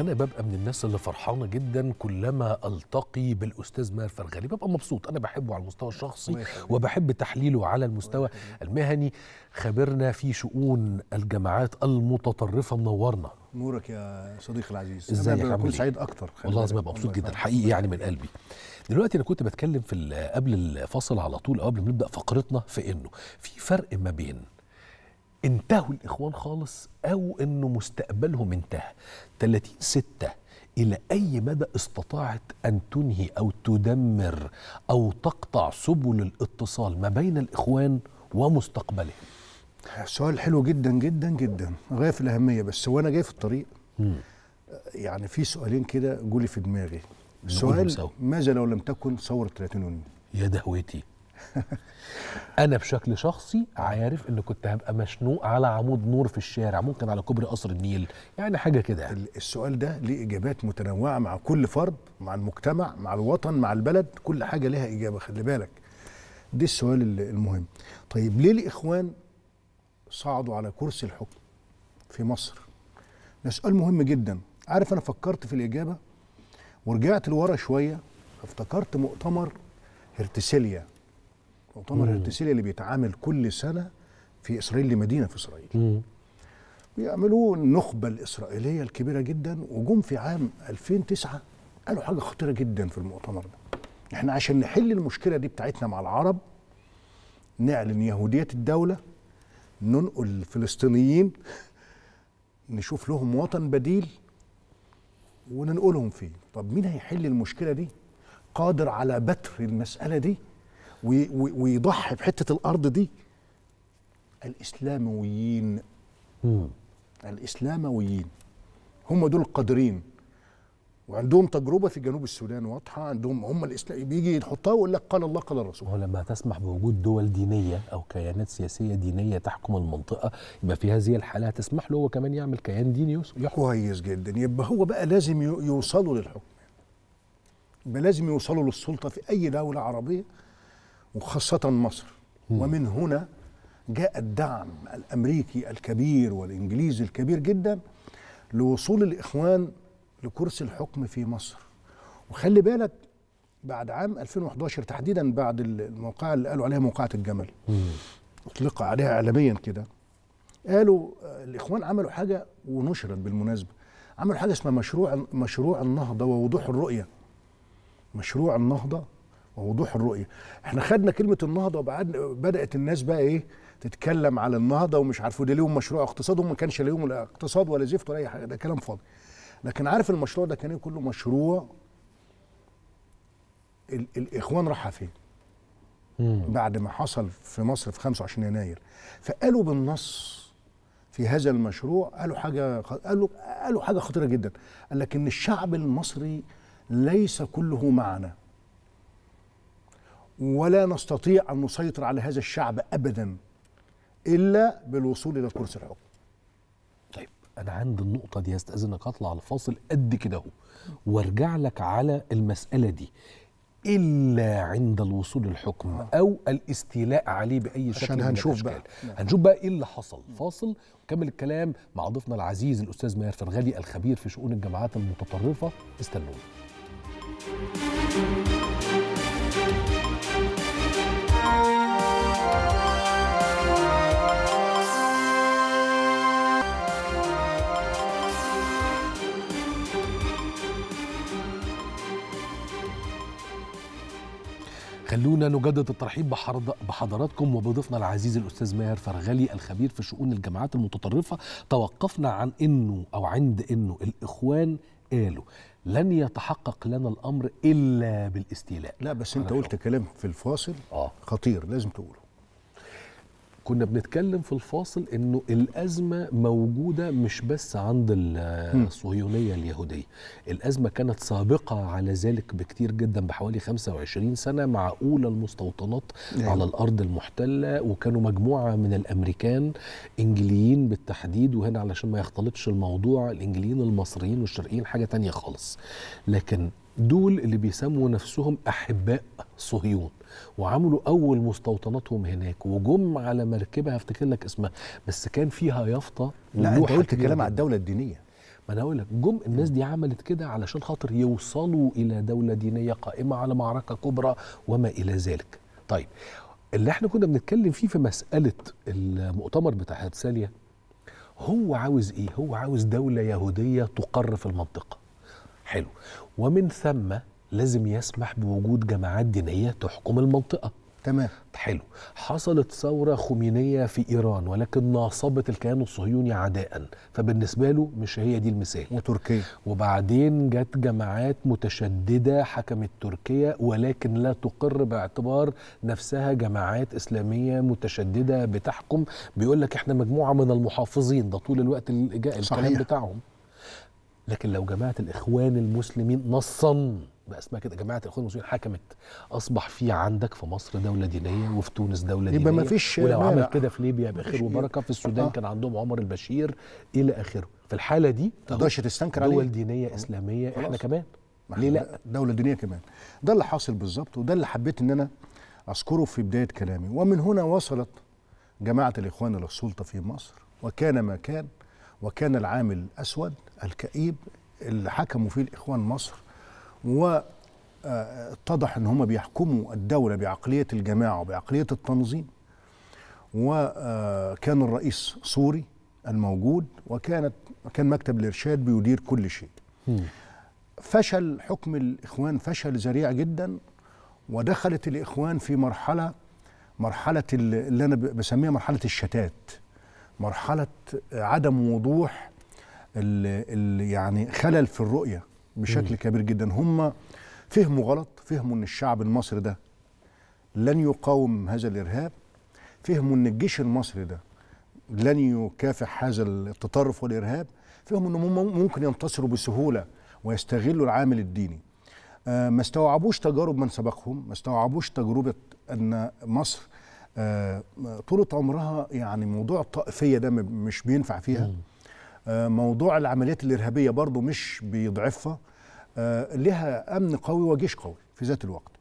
انا ببقى من الناس اللي فرحانه جدا كلما التقي بالاستاذ ماهر فرغلي ببقى مبسوط انا بحبه على المستوى الشخصي وبحب تحليله على المستوى المهني خبرنا في شؤون الجماعات المتطرفه منورنا نورك يا صديقي العزيز ازاي يا بكون سعيد اكتر والله لازم ابقى مبسوط جدا حقيقي يعني من قلبي دلوقتي انا كنت بتكلم في قبل الفصل على طول او قبل ما نبدا فقرتنا في انه في فرق ما بين انتهوا الاخوان خالص او انه مستقبلهم انتهى 30 6 الى اي مدى استطاعت ان تنهي او تدمر او تقطع سبل الاتصال ما بين الاخوان ومستقبلهم سؤال حلو جدا جدا جدا غايه في الاهميه بس وانا جاي في الطريق مم. يعني في سؤالين كده جولي في دماغي سؤال ماذا لو لم تكن ثوره 30 يونيو يا دهوتي انا بشكل شخصي عارف ان كنت هبقى مشنوق على عمود نور في الشارع ممكن على كوبري قصر النيل يعني حاجه كده يعني. السؤال ده ليه اجابات متنوعه مع كل فرد مع المجتمع مع الوطن مع البلد كل حاجه لها اجابه خلي بالك ده السؤال المهم طيب ليه الاخوان صعدوا على كرسي الحكم في مصر ده سؤال مهم جدا عارف انا فكرت في الاجابه ورجعت لورا شويه افتكرت مؤتمر هرتسيليا مؤتمر هرتسيليا اللي بيتعامل كل سنه في اسرائيل لمدينه في اسرائيل مم. بيعملوه النخبه الاسرائيليه الكبيره جدا وجم في عام 2009 قالوا حاجه خطيره جدا في المؤتمر ده احنا عشان نحل المشكله دي بتاعتنا مع العرب نعلن يهوديه الدوله ننقل الفلسطينيين نشوف لهم وطن بديل وننقلهم فيه طب مين هيحل المشكله دي قادر على بتر المساله دي ويضحي بحته الارض دي الاسلامويين مم. الاسلامويين هم دول قادرين وعندهم تجربه في جنوب السودان واضحه عندهم هم الاسلام بيجي يحطها ويقول لك قال الله قال الرسول هو لما تسمح بوجود دول دينيه او كيانات سياسيه دينيه تحكم المنطقه يبقى في هذه الحاله تسمح له هو كمان يعمل كيان ديني يحكم كويس جدا يبقى هو بقى لازم يوصلوا للحكم يبقى لازم يوصلوا للسلطه في اي دوله عربيه وخاصة مصر ومن هنا جاء الدعم الأمريكي الكبير والإنجليزي الكبير جدا لوصول الإخوان لكرسي الحكم في مصر وخلي بالك بعد عام 2011 تحديدا بعد الموقعة اللي قالوا عليها موقعة الجمل اطلق عليها إعلاميا كده قالوا الإخوان عملوا حاجة ونشرت بالمناسبة عملوا حاجة اسمها مشروع مشروع النهضة ووضوح الرؤية مشروع النهضة ووضوح الرؤيه احنا خدنا كلمه النهضه وبعد بدات الناس بقى ايه تتكلم على النهضه ومش عارفوا ده ليهم مشروع اقتصاد وما كانش ليهم لا اقتصاد ولا زفت ولا اي حاجه ده كلام فاضي لكن عارف المشروع ده كان ايه كله مشروع ال الاخوان راحه فين بعد ما حصل في مصر في 25 يناير فقالوا بالنص في هذا المشروع قالوا حاجه قالوا قالوا حاجه خطيره جدا قال لك ان الشعب المصري ليس كله معنا ولا نستطيع أن نسيطر على هذا الشعب أبدا إلا بالوصول إلى كرسي الحكم طيب أنا عند النقطة دي هستأذنك أطلع لفاصل قد كده اهو وارجع لك على المسألة دي إلا عند الوصول للحكم آه. أو الاستيلاء عليه بأي شكل عشان هنشوف بقى نعم. هنشوف بقى إيه اللي حصل فاصل وكمل الكلام مع ضيفنا العزيز الأستاذ ماهر فرغلي الخبير في شؤون الجماعات المتطرفة استنوني خلونا نجدد الترحيب بحضراتكم وبضيفنا العزيز الاستاذ ماهر فرغلي الخبير في شؤون الجماعات المتطرفه توقفنا عن انه او عند انه الاخوان قالوا لن يتحقق لنا الامر الا بالاستيلاء لا بس انت قلت كلام في الفاصل آه. خطير لازم تقوله كنا بنتكلم في الفاصل انه الازمه موجوده مش بس عند الصهيونيه اليهوديه الازمه كانت سابقه على ذلك بكتير جدا بحوالي 25 سنه مع اولى المستوطنات يعني. على الارض المحتله وكانوا مجموعه من الامريكان انجليين بالتحديد وهنا علشان ما يختلطش الموضوع الانجليين المصريين والشرقيين حاجه تانية خالص لكن دول اللي بيسموا نفسهم احباء صهيون وعملوا اول مستوطناتهم هناك وجم على مركبه هفتكر لك اسمها بس كان فيها يافطه لا انت قلت كلام على الدوله الدينيه ما انا اقول لك جم الناس دي عملت كده علشان خاطر يوصلوا الى دوله دينيه قائمه على معركه كبرى وما الى ذلك طيب اللي احنا كنا بنتكلم فيه في مساله المؤتمر بتاع هاتساليا هو عاوز ايه هو عاوز دوله يهوديه تقر في المنطقه حلو ومن ثم لازم يسمح بوجود جماعات دينيه تحكم المنطقه تمام حلو حصلت ثوره خمينيه في ايران ولكن ناصبت الكيان الصهيوني عداء فبالنسبه له مش هي دي المثال وتركيا وبعدين جت جماعات متشدده حكمت تركيا ولكن لا تقر باعتبار نفسها جماعات اسلاميه متشدده بتحكم بيقول لك احنا مجموعه من المحافظين ده طول الوقت الكلام بتاعهم لكن لو جماعه الاخوان المسلمين نصا بقى اسمها كده جماعه الاخوان المسلمين حكمت اصبح في عندك في مصر دوله دينيه وفي تونس دوله دينيه يبقى ما فيش ولو عمل كده في ليبيا بخير وبركه في السودان آه. كان عندهم عمر البشير الى اخره في الحاله دي تقدرش تستنكر عليه دول دينيه آه. اسلاميه خلاص. احنا كمان ليه لا دوله دينيه كمان ده اللي حاصل بالظبط وده اللي حبيت ان انا اذكره في بدايه كلامي ومن هنا وصلت جماعه الاخوان الى السلطه في مصر وكان ما كان وكان العامل الأسود الكئيب اللي حكموا فيه الإخوان مصر واتضح أن هم بيحكموا الدولة بعقلية الجماعة وبعقلية التنظيم وكان الرئيس سوري الموجود وكانت كان مكتب الإرشاد بيدير كل شيء فشل حكم الإخوان فشل ذريع جدا ودخلت الإخوان في مرحلة مرحلة اللي أنا بسميها مرحلة الشتات مرحله عدم وضوح الـ الـ يعني خلل في الرؤيه بشكل م. كبير جدا هم فهموا غلط فهموا ان الشعب المصري ده لن يقاوم هذا الارهاب فهموا ان الجيش المصري ده لن يكافح هذا التطرف والارهاب فهموا انهم ممكن ينتصروا بسهوله ويستغلوا العامل الديني آه، ما استوعبوش تجارب من سبقهم ما استوعبوش تجربه ان مصر آه، طولة عمرها يعني موضوع الطائفية ده مش بينفع فيها آه، موضوع العمليات الإرهابية برضو مش بيضعفها آه، لها أمن قوي وجيش قوي في ذات الوقت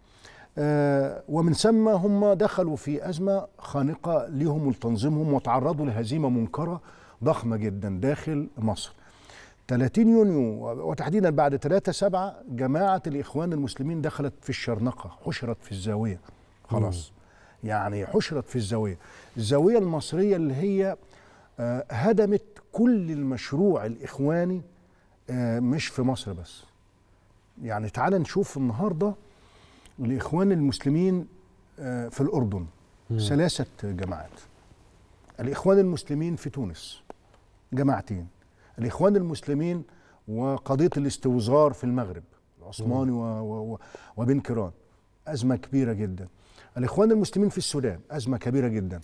ومن ثم هم دخلوا في أزمة خانقة لهم ولتنظيمهم وتعرضوا لهزيمة منكرة ضخمة جدا داخل مصر 30 يونيو وتحديدا بعد 3 7 جماعة الإخوان المسلمين دخلت في الشرنقة حشرت في الزاوية خلاص يعني حشرت في الزاوية الزاوية المصرية اللي هي آه، هدمت كل المشروع الإخواني آه، مش في مصر بس يعني تعال نشوف النهاردة الإخوان المسلمين آه، في الأردن ثلاثة جماعات الإخوان المسلمين في تونس جماعتين الإخوان المسلمين وقضية الاستوزار في المغرب العثماني وبن كيران أزمة كبيرة جدا الإخوان المسلمين في السودان أزمة كبيرة جدا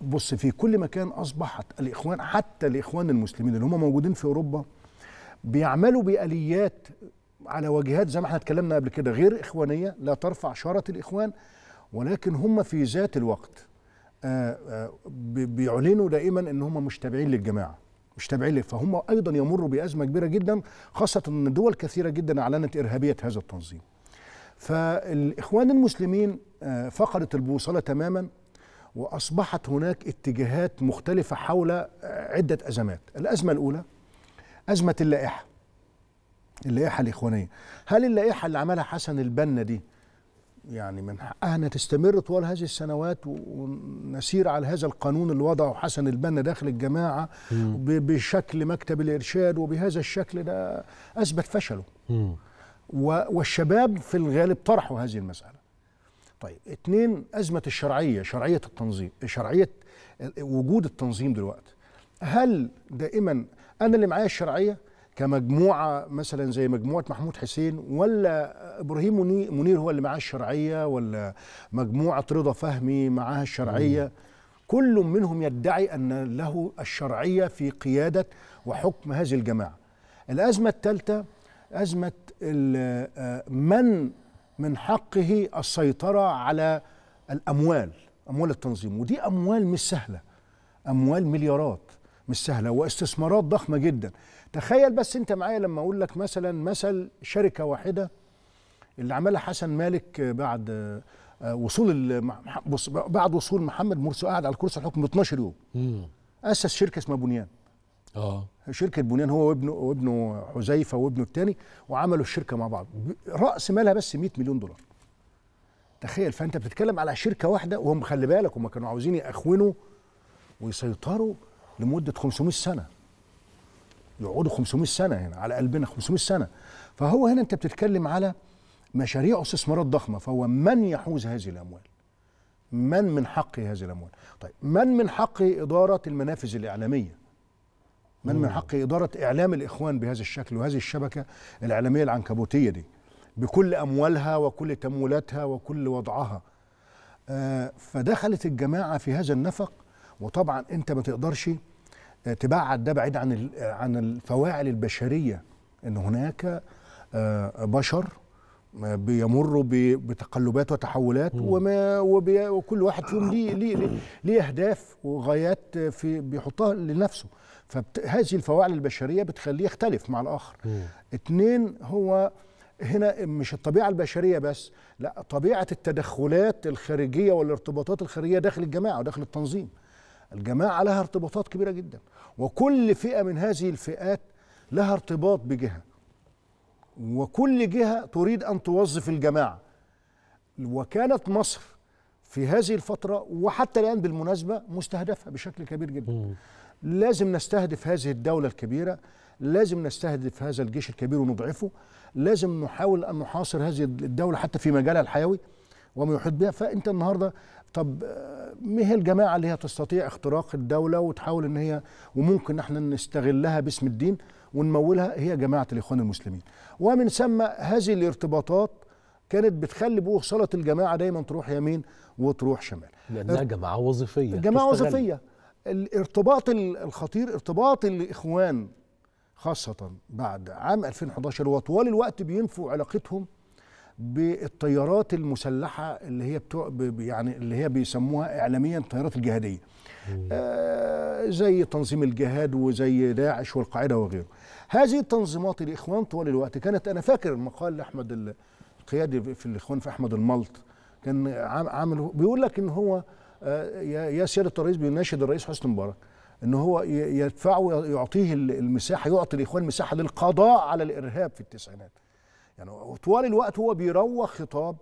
بص في كل مكان أصبحت الإخوان حتى الإخوان المسلمين اللي هم موجودين في أوروبا بيعملوا بآليات على واجهات زي ما احنا اتكلمنا قبل كده غير إخوانية لا ترفع شارة الإخوان ولكن هم في ذات الوقت آه، آه، بيعلنوا دائما ان هم مش تابعين للجماعه مش تابعين فهم ايضا يمروا بازمه كبيره جدا خاصه ان دول كثيره جدا اعلنت ارهابيه هذا التنظيم فالإخوان المسلمين آه، فقدت البوصلة تماما وأصبحت هناك اتجاهات مختلفة حول آه، عدة أزمات الأزمة الأولى أزمة اللائحة اللائحة الإخوانية هل اللائحة اللي عملها حسن البنا دي يعني من حقها أنها تستمر طوال هذه السنوات ونسير على هذا القانون اللي وضعه حسن البنا داخل الجماعة بشكل مكتب الإرشاد وبهذا الشكل ده أثبت فشله والشباب في الغالب طرحوا هذه المسألة طيب اتنين أزمة الشرعية شرعية التنظيم شرعية وجود التنظيم دلوقتي هل دائما أنا اللي معايا الشرعية كمجموعة مثلا زي مجموعة محمود حسين ولا إبراهيم منير هو اللي معاه الشرعية ولا مجموعة رضا فهمي معاها الشرعية مم. كل منهم يدعي أن له الشرعية في قيادة وحكم هذه الجماعة الأزمة الثالثة أزمة آه، من من حقه السيطرة على الأموال أموال التنظيم ودي أموال مش سهلة أموال مليارات مش سهلة واستثمارات ضخمة جدا تخيل بس أنت معايا لما أقول لك مثلا مثل شركة واحدة اللي عملها حسن مالك بعد آه، وصول بعد وصول محمد مرسي قعد على كرسي الحكم 12 يوم اسس شركه اسمها بنيان اه شركه بنيان هو وابنه وابنه حذيفه وابنه الثاني وعملوا الشركه مع بعض راس مالها بس 100 مليون دولار تخيل فانت بتتكلم على شركه واحده وهم خلي بالك هم كانوا عاوزين يأخونوا ويسيطروا لمده 500 سنه يقعدوا 500 سنه هنا على قلبنا 500 سنه فهو هنا انت بتتكلم على مشاريع استثمارات ضخمه فهو من يحوز هذه الاموال من من حق هذه الاموال طيب من من حق اداره المنافذ الاعلاميه من من حق إدارة إعلام الإخوان بهذا الشكل وهذه الشبكة الإعلامية العنكبوتية دي بكل أموالها وكل تمويلاتها وكل وضعها آه، فدخلت الجماعة في هذا النفق وطبعا أنت ما تقدرش آه، تبعد ده بعيد عن عن الفواعل البشرية أن هناك آه، بشر بيمروا بتقلبات وتحولات وما وبي وكل واحد فيهم ليه ليه ليه اهداف وغايات في بيحطها لنفسه فهذه الفواعل البشريه بتخليه يختلف مع الاخر اثنين هو هنا مش الطبيعه البشريه بس لا طبيعه التدخلات الخارجيه والارتباطات الخارجيه داخل الجماعه وداخل التنظيم الجماعه لها ارتباطات كبيره جدا وكل فئه من هذه الفئات لها ارتباط بجهه وكل جهة تريد أن توظف الجماعة وكانت مصر في هذه الفترة وحتى الآن بالمناسبة مستهدفة بشكل كبير جدا لازم نستهدف هذه الدولة الكبيرة لازم نستهدف هذا الجيش الكبير ونضعفه لازم نحاول أن نحاصر هذه الدولة حتى في مجالها الحيوي وما يحيط بها فأنت النهاردة طب آه، ما هي الجماعه اللي هي تستطيع اختراق الدوله وتحاول ان هي وممكن احنا نستغلها باسم الدين ونمولها هي جماعه الاخوان المسلمين ومن ثم هذه الارتباطات كانت بتخلي بوصلة الجماعة دايما تروح يمين وتروح شمال لأنها جماعة وظيفية جماعة وظيفية الارتباط الخطير ارتباط الإخوان خاصة بعد عام 2011 وطوال الوقت بينفوا علاقتهم بالطيارات المسلحه اللي هي بتوع يعني اللي هي بيسموها اعلاميا الطيارات الجهاديه آه زي تنظيم الجهاد وزي داعش والقاعده وغيره هذه التنظيمات الاخوان طوال الوقت كانت انا فاكر المقال لاحمد القيادي في الاخوان في احمد الملط كان عامل بيقول لك ان هو آه، يا سياده الرئيس بيناشد الرئيس حسني مبارك ان هو يدفعه يعطيه المساحه يعطي الاخوان مساحه للقضاء على الارهاب في التسعينات يعني طوال الوقت هو بيروخ خطاب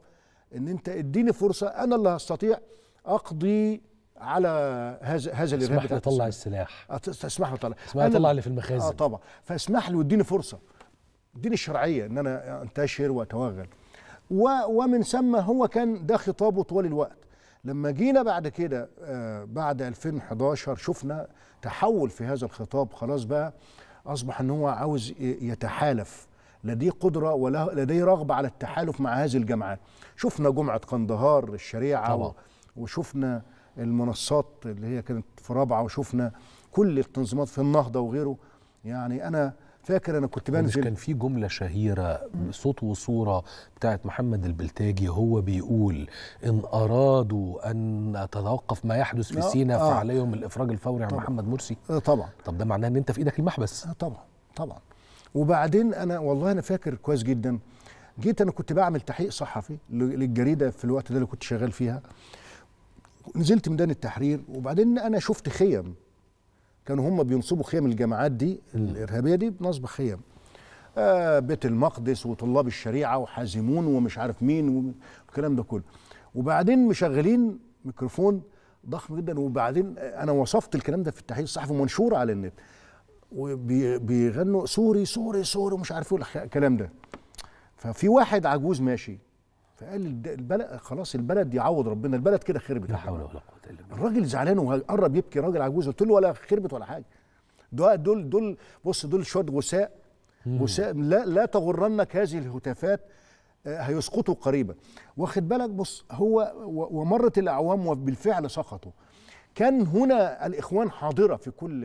ان انت اديني فرصه انا اللي هستطيع اقضي على هذا هذا الارهاب اسمح لي اطلع السلاح اسمح لي اطلع اسمح لي اطلع اللي في المخازن اه طبعا فاسمح لي واديني فرصه اديني الشرعيه ان انا انتشر واتوغل و ومن ثم هو كان ده خطابه طوال الوقت لما جينا بعد كده آه بعد 2011 شفنا تحول في هذا الخطاب خلاص بقى اصبح ان هو عاوز يتحالف لديه قدرة ولديه رغبة على التحالف مع هذه الجماعات شفنا جمعة قندهار الشريعة طبعا. وشفنا المنصات اللي هي كانت في رابعة وشفنا كل التنظيمات في النهضة وغيره يعني أنا فاكر انا كنت بنزل كان في جمله شهيره صوت وصوره بتاعت محمد البلتاجي هو بيقول ان ارادوا ان تتوقف ما يحدث في سينا آه. فعليهم الافراج الفوري عن محمد مرسي آه طبعا طب ده معناه ان انت في ايدك المحبس آه طبعا طبعا وبعدين انا والله انا فاكر كويس جدا جيت انا كنت بعمل تحقيق صحفي للجريده في الوقت ده اللي كنت شغال فيها نزلت ميدان التحرير وبعدين انا شفت خيم كانوا هم بينصبوا خيم الجماعات دي الارهابيه دي بنصب خيم آه بيت المقدس وطلاب الشريعه وحازمون ومش عارف مين والكلام ده كله وبعدين مشغلين ميكروفون ضخم جدا وبعدين انا وصفت الكلام ده في التحقيق الصحفي منشور على النت وبيغنوا سوري سوري سوري ومش عارف ايه الكلام ده ففي واحد عجوز ماشي فقال البلد خلاص البلد يعوض ربنا البلد كده خربت لا حول ولا قوه الا بالله الراجل زعلان وقرب يبكي راجل عجوز قلت له ولا خربت ولا حاجه دول دول دول بص دول شويه غثاء غثاء لا لا تغرنك هذه الهتافات آه، هيسقطوا قريبا واخد بالك بص هو ومرت الاعوام وبالفعل سقطوا كان هنا الإخوان حاضرة في كل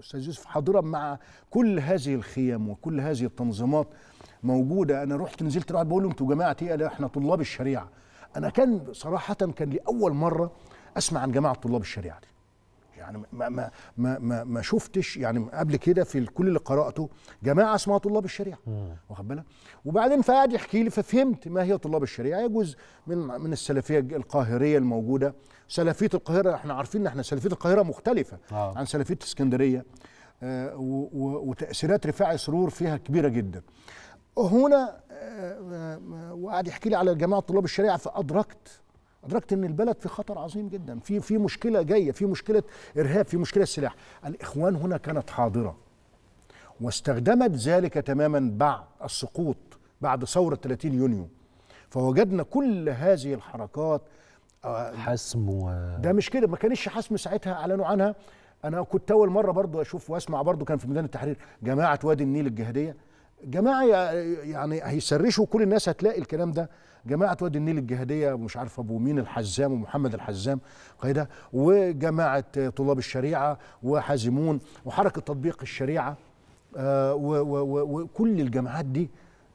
أستاذ يوسف حاضرة مع كل هذه الخيام وكل هذه التنظيمات موجودة أنا رحت نزلت رحت بقول لهم أنتوا جماعة إيه؟ إحنا طلاب الشريعة أنا كان صراحة كان لأول مرة أسمع عن جماعة طلاب الشريعة دي يعني ما ما ما ما, ما شفتش يعني قبل كده في كل اللي قراته جماعه اسمها طلاب الشريعه واخد بالك وبعدين فقعد يحكي لي ففهمت ما هي طلاب الشريعه هي جزء من من السلفيه القاهريه الموجوده سلفيه القاهره احنا عارفين ان احنا سلفيه القاهره مختلفه آه. عن سلفيه اسكندريه آه وتاثيرات رفاعي سرور فيها كبيره جدا هنا آه، آه، آه، وقعد يحكي لي على جماعه طلاب الشريعه فادركت ادركت ان البلد في خطر عظيم جدا في في مشكله جايه في مشكله ارهاب في مشكله سلاح الاخوان هنا كانت حاضره واستخدمت ذلك تماما بعد السقوط بعد ثوره 30 يونيو فوجدنا كل هذه الحركات آه، حسم و... ده مش كده ما كانش حسم ساعتها اعلنوا عنها انا كنت اول مره برضو اشوف واسمع برضو كان في ميدان التحرير جماعه وادي النيل الجهاديه جماعه يعني هيسرشوا كل الناس هتلاقي الكلام ده جماعه وادي النيل الجهاديه ومش عارف ابو مين الحزام ومحمد الحزام وكده وجماعه طلاب الشريعه وحازمون وحركه تطبيق الشريعه آه، وكل الجماعات دي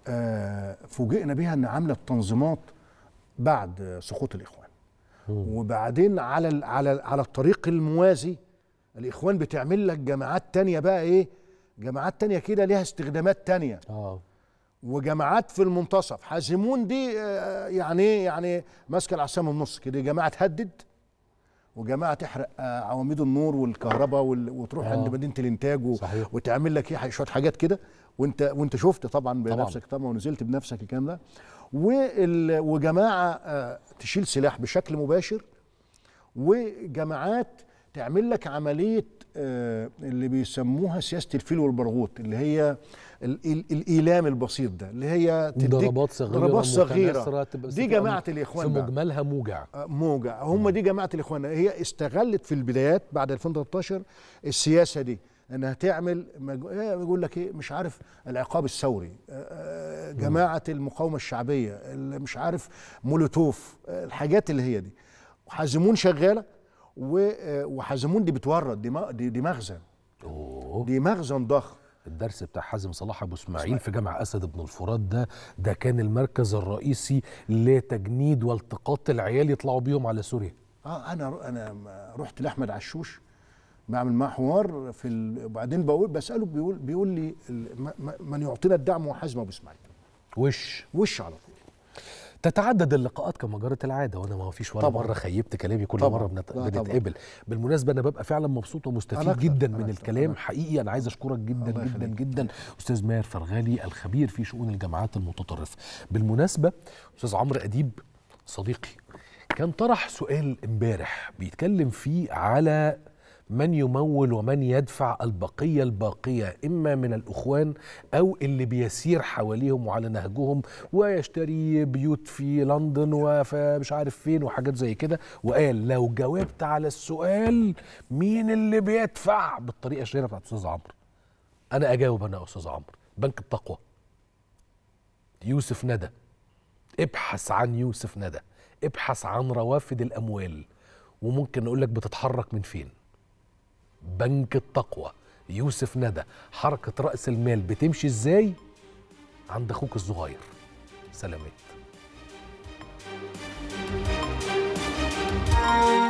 آه، فوجئنا بها ان عملت تنظيمات بعد سقوط الاخوان وبعدين على على على الطريق الموازي الاخوان بتعمل لك جماعات تانية بقى ايه جماعات تانية كده ليها استخدامات تانية اه وجماعات في المنتصف حازمون دي آه، يعني ايه يعني ماسكه العصام من النص كده جماعه تهدد وجماعه تحرق آه، عواميد النور والكهرباء وتروح عند آه. مدينه الانتاج صحيح. وتعمل لك ايه شويه حاجات كده وانت وانت شفت طبعا بنفسك طبعا, طبعا ونزلت بنفسك الكلام ده وجماعه تشيل سلاح بشكل مباشر وجماعات تعمل لك عمليه آه، اللي بيسموها سياسه الفيل والبرغوث اللي هي الايلام البسيط ده اللي هي ضربات صغيره ضربات صغيره دي جماعه الاخوان في مجملها موجع آه، موجع هم دي جماعه الاخوان هي استغلت في البدايات بعد 2013 السياسه دي انها تعمل بيقول آه، يقول لك ايه مش عارف العقاب الثوري جماعه المقاومه الشعبيه اللي مش عارف مولوتوف الحاجات اللي هي دي وحازمون شغاله آه، وحزمون دي بتورط دي, دي مخزن أوه. دي مخزن ضخم الدرس بتاع حازم صلاح ابو اسماعيل في جامع اسد بن الفرات ده ده كان المركز الرئيسي لتجنيد والتقاط العيال يطلعوا بيهم على سوريا اه انا انا رحت لاحمد عشوش بعمل معاه حوار في ال... وبعدين بقول بساله بيقول بيقول لي من يعطينا الدعم هو حازم ابو اسماعيل وش وش على طول تتعدد اللقاءات كما جرت العاده وانا ما فيش ولا طبعًا. مره خيبت كلامي كل طبعًا. مره بنت... بنتقابل بالمناسبه انا ببقى فعلا مبسوط ومستفيد جدا من الكلام أنا حقيقي انا عايز اشكرك جدا جدا خليك. جدا استاذ ماهر فرغالي الخبير في شؤون الجامعات المتطرفه بالمناسبه استاذ عمرو اديب صديقي كان طرح سؤال امبارح بيتكلم فيه على من يمول ومن يدفع البقية الباقية إما من الأخوان أو اللي بيسير حواليهم وعلى نهجهم ويشتري بيوت في لندن ومش عارف فين وحاجات زي كده وقال لو جاوبت على السؤال مين اللي بيدفع بالطريقة الشهيرة بتاعت أستاذ عمرو أنا أجاوب أنا يا أستاذ عمرو بنك التقوى يوسف ندى ابحث عن يوسف ندى ابحث عن روافد الأموال وممكن أقول لك بتتحرك من فين بنك التقوى يوسف ندى حركة رأس المال بتمشي ازاي عند اخوك الصغير سلامات